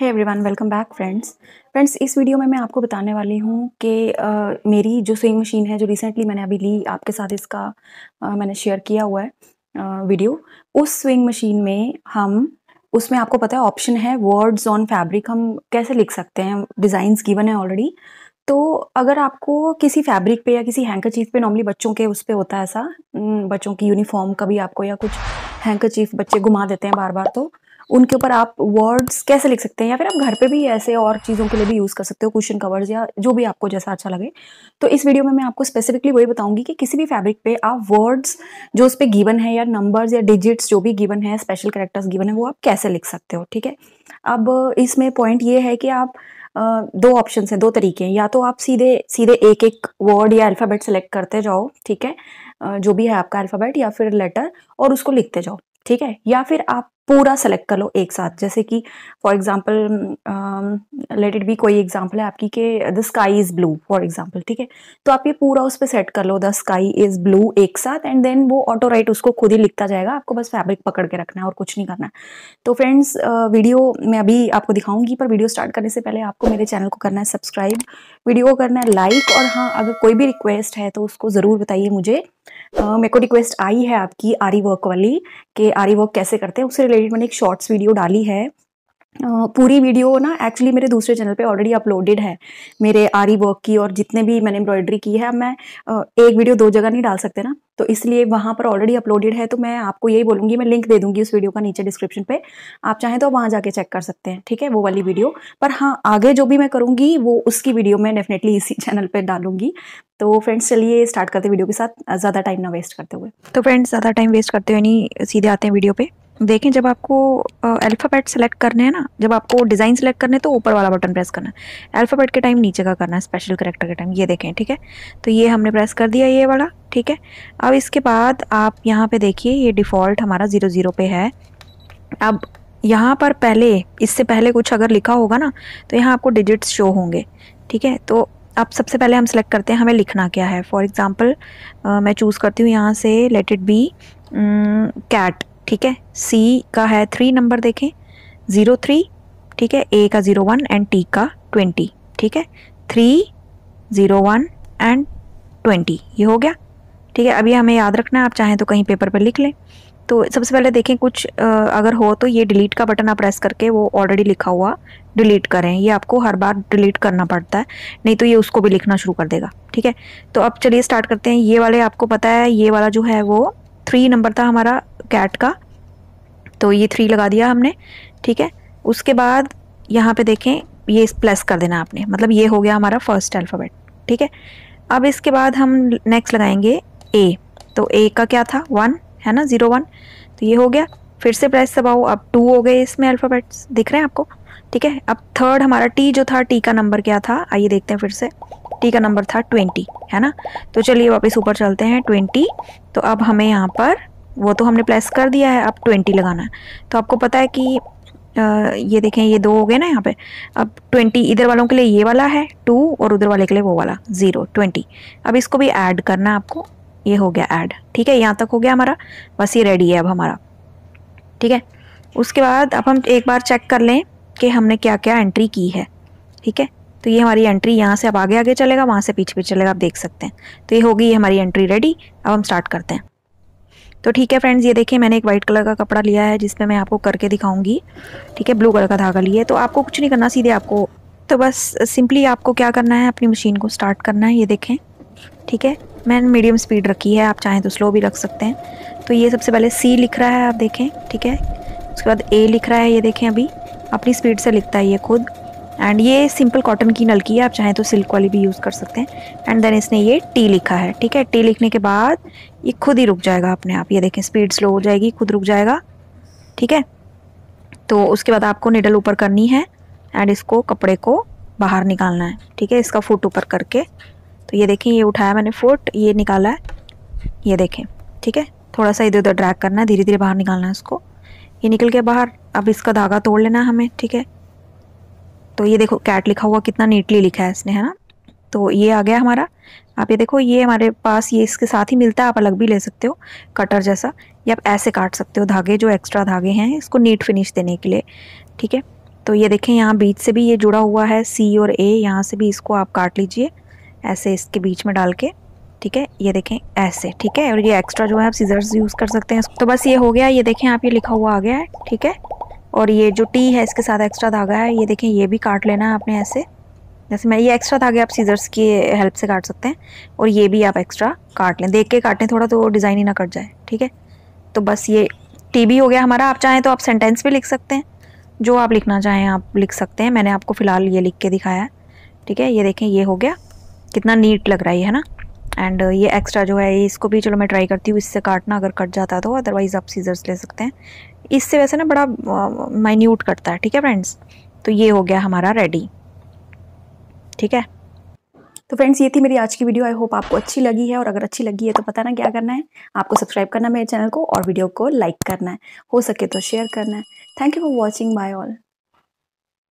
है everyone welcome back friends friends इस video में मैं आपको बताने वाली हूँ कि मेरी जो सेम मशीन है जो रिसेंटली मैंने अभी ली आपके साथ इसका आ, मैंने शेयर किया हुआ है वीडियो उस स्विंग मशीन में हम उसमें आपको पता है ऑप्शन है वर्ड्स ऑन फैब्रिक हम कैसे लिख सकते हैं डिज़ाइंस गिवन है ऑलरेडी तो अगर आपको किसी फैब्रिक पे या किसी हैंकर चीज पे नॉर्मली बच्चों के उस पर होता है ऐसा बच्चों की यूनिफॉर्म कभी आपको या कुछ हैंकर चीज बच्चे घुमा देते हैं बार बार तो उनके ऊपर आप वर्ड्स कैसे लिख सकते हैं या फिर आप घर पे भी ऐसे और चीज़ों के लिए भी यूज़ कर सकते हो क्वेश्चन कवर्स या जो भी आपको जैसा अच्छा लगे तो इस वीडियो में मैं आपको स्पेसिफिकली वही बताऊंगी कि किसी भी फैब्रिक पे आप वर्ड्स जो उस पर गिवन है या नंबर्स या डिजिट्स जो भी गिवन है स्पेशल करेक्टर्स गिवन है वो आप कैसे लिख सकते हो ठीक है अब इसमें पॉइंट ये है कि आप दो ऑप्शन हैं दो तरीके हैं या तो आप सीधे सीधे एक एक वर्ड या अल्फ़ाबेट सेलेक्ट करते जाओ ठीक है जो भी है आपका अल्फ़ाबेट या फिर लेटर और उसको लिखते जाओ ठीक है या फिर आप पूरा सेलेक्ट कर लो एक साथ जैसे कि for example let it be कोई एग्जाम्पल है आपकी के the sky is blue for example ठीक है तो आप ये पूरा उस पर सेट कर लो द स्काई इज़ ब्लू एक साथ एंड देन वो ऑटो राइट उसको खुद ही लिखता जाएगा आपको बस फैब्रिक पकड़ के रखना है और कुछ नहीं करना तो फ्रेंड्स वीडियो uh, मैं अभी आपको दिखाऊंगी पर वीडियो स्टार्ट करने से पहले आपको मेरे चैनल को करना है सब्सक्राइब वीडियो को करना है लाइक और हाँ अगर कोई भी रिक्वेस्ट है तो उसको ज़रूर बताइए मुझे uh, मेरे को रिक्वेस्ट आई है आपकी आरी वर्क वाली कि आरी वर्क कैसे करते हैं उससे रिलेटेड मैंने एक शॉर्ट्स वीडियो डाली है पूरी वीडियो ना एक्चुअली मेरे दूसरे चैनल पे ऑलरेडी अपलोडेड है मेरे आरी वर्क की और जितने भी मैंने एम्ब्रॉयडरी की है मैं एक वीडियो दो जगह नहीं डाल सकते ना तो इसलिए वहाँ पर ऑलरेडी अपलोडेड है तो मैं आपको यही बोलूँगी मैं लिंक दे दूँगी उस वीडियो का नीचे डिस्क्रिप्शन पे आप चाहें तो वहाँ जाके चेक कर सकते हैं ठीक है वो वाली वीडियो पर हाँ आगे जो भी मैं करूँगी वो उसकी वीडियो मैं डेफिनेटली इसी चैनल पर डालूंगी तो फ्रेंड्स चलिए स्टार्ट करते वीडियो के साथ ज़्यादा टाइम ना वेस्ट करते हुए तो फ्रेंड्स ज़्यादा टाइम वेस्ट करते हुए नहीं सीधे आते हैं वीडियो पर देखें जब आपको अल्फ़ाबेट सेलेक्ट करने हैं ना जब आपको डिज़ाइन सेलेक्ट करने तो ऊपर वाला बटन प्रेस करना है अल्फ़ाबेट के टाइम नीचे का करना है स्पेशल करेक्टर के टाइम ये देखें ठीक है तो ये हमने प्रेस कर दिया ये वाला ठीक है अब इसके बाद आप यहाँ पे देखिए ये डिफ़ॉल्ट हमारा ज़ीरो ज़ीरो पे है अब यहाँ पर पहले इससे पहले कुछ अगर लिखा होगा ना तो यहाँ आपको डिजिट्स शो होंगे ठीक है तो अब सबसे पहले हम सेलेक्ट करते हैं हमें लिखना क्या है फॉर एग्ज़ाम्पल मैं चूज़ करती हूँ यहाँ से लेट इट बी कैट ठीक है सी का है थ्री नंबर देखें ज़ीरो थ्री ठीक है ए का ज़ीरो वन एंड टी का ट्वेंटी ठीक है three zero one and twenty ये हो गया ठीक है अभी हमें याद रखना है आप चाहें तो कहीं पेपर पर लिख लें तो सबसे पहले देखें कुछ अगर हो तो ये डिलीट का बटन आप प्रेस करके वो ऑलरेडी लिखा हुआ डिलीट करें ये आपको हर बार डिलीट करना पड़ता है नहीं तो ये उसको भी लिखना शुरू कर देगा ठीक है तो अब चलिए स्टार्ट करते हैं ये वाले आपको पता है ये वाला जो है वो थ्री नंबर था हमारा कैट का तो ये थ्री लगा दिया हमने ठीक है उसके बाद यहाँ पे देखें ये प्लस कर देना आपने मतलब ये हो गया हमारा फर्स्ट अल्फ़ाबेट ठीक है अब इसके बाद हम नेक्स्ट लगाएंगे ए तो ए का क्या था वन है ना ज़ीरो वन तो ये हो गया फिर से प्रेस दबाओ अब टू हो गए इसमें अल्फ़ाबेट्स दिख रहे हैं आपको ठीक है अब थर्ड हमारा टी जो था टी का नंबर क्या था आइए देखते हैं फिर से टी का नंबर था ट्वेंटी है ना तो चलिए वापस ऊपर चलते हैं ट्वेंटी तो अब हमें यहाँ पर वो तो हमने प्लस कर दिया है अब ट्वेंटी लगाना है तो आपको पता है कि आ, ये देखें ये दो हो गए ना यहाँ पे अब ट्वेंटी इधर वालों के लिए ये वाला है टू और उधर वाले के लिए वो वाला ज़ीरो ट्वेंटी अब इसको भी ऐड करना है आपको ये हो गया ऐड ठीक है यहाँ तक हो गया हमारा बस ये रेडी है अब हमारा ठीक है उसके बाद अब हम एक बार चेक कर लें कि हमने क्या क्या एंट्री की है ठीक है तो ये हमारी एंट्री यहाँ से अब आगे आगे चलेगा वहाँ से पीछे पीछे चलेगा आप देख सकते हैं तो ये होगी ये हमारी एंट्री रेडी अब हम स्टार्ट करते हैं तो ठीक है फ्रेंड्स ये देखिए मैंने एक वाइट कलर का कपड़ा लिया है जिसमें मैं आपको करके दिखाऊंगी ठीक है ब्लू कलर का धागा लिए तो आपको कुछ नहीं करना सीधे आपको तो बस सिंपली आपको क्या करना है अपनी मशीन को स्टार्ट करना है ये देखें ठीक है मैंने मीडियम स्पीड रखी है आप चाहें तो स्लो भी रख सकते हैं तो ये सबसे पहले सी लिख रहा है आप देखें ठीक है उसके बाद ए लिख रहा है ये देखें अभी अपनी स्पीड से लिखता है ये खुद एंड ये सिंपल कॉटन की नलकी है आप चाहें तो सिल्क वाली भी यूज़ कर सकते हैं एंड देन इसने ये टी लिखा है ठीक है टी लिखने के बाद ये खुद ही रुक जाएगा अपने आप ये देखें स्पीड स्लो हो जाएगी खुद रुक जाएगा ठीक है तो उसके बाद आपको निडल ऊपर करनी है एंड इसको कपड़े को बाहर निकालना है ठीक है इसका फुट ऊपर करके तो ये देखें ये उठाया मैंने फुट ये निकाला है ये देखें ठीक है थोड़ा सा इधर उधर ड्रैग करना है धीरे धीरे बाहर निकालना है उसको ये निकल गया बाहर अब इसका धागा तोड़ लेना हमें ठीक है तो ये देखो कैट लिखा हुआ कितना नीटली लिखा है इसने है ना तो ये आ गया हमारा आप ये देखो ये हमारे पास ये इसके साथ ही मिलता है आप अलग भी ले सकते हो कटर जैसा या आप ऐसे काट सकते हो धागे जो एक्स्ट्रा धागे हैं इसको नीट फिनिश देने के लिए ठीक है तो ये देखें यहाँ बीच से भी ये जुड़ा हुआ है सी और ए यहाँ से भी इसको आप काट लीजिए ऐसे इसके बीच में डाल के ठीक है ये देखें ऐसे ठीक है और ये एक्स्ट्रा जो है आप सीजर्स यूज़ कर सकते हैं तो बस ये हो गया ये देखें आप ये लिखा हुआ आ गया है ठीक है और ये जो टी है इसके साथ एक्स्ट्रा धागा है ये देखें ये भी काट लेना है आपने ऐसे जैसे मैं ये एक्स्ट्रा धागे आप सीजर्स की हेल्प से काट सकते हैं और ये भी आप एक्स्ट्रा काट लें देख के काटें थोड़ा तो डिज़ाइन ही ना कट जाए ठीक है तो बस ये टी भी हो गया हमारा आप चाहें तो आप सेंटेंस भी लिख सकते हैं जो आप लिखना चाहें आप लिख सकते हैं मैंने आपको फ़िलहाल ये लिख के दिखाया है ठीक है ये देखें ये हो गया कितना नीट लग रहा है ना एंड uh, ये एक्स्ट्रा जो है इसको भी चलो मैं ट्राई करती हूँ इससे काटना अगर कट जाता है तो अदरवाइज़ आप सीजर्स ले सकते हैं इससे वैसे ना बड़ा माइन्यूट uh, कटता है ठीक है फ्रेंड्स तो ये हो गया हमारा रेडी ठीक है तो फ्रेंड्स ये थी मेरी आज की वीडियो आई होप आपको अच्छी लगी है और अगर अच्छी लगी है तो पता ना क्या करना है आपको सब्सक्राइब करना मेरे चैनल को और वीडियो को लाइक करना है हो सके तो शेयर करना है thank you for watching bye all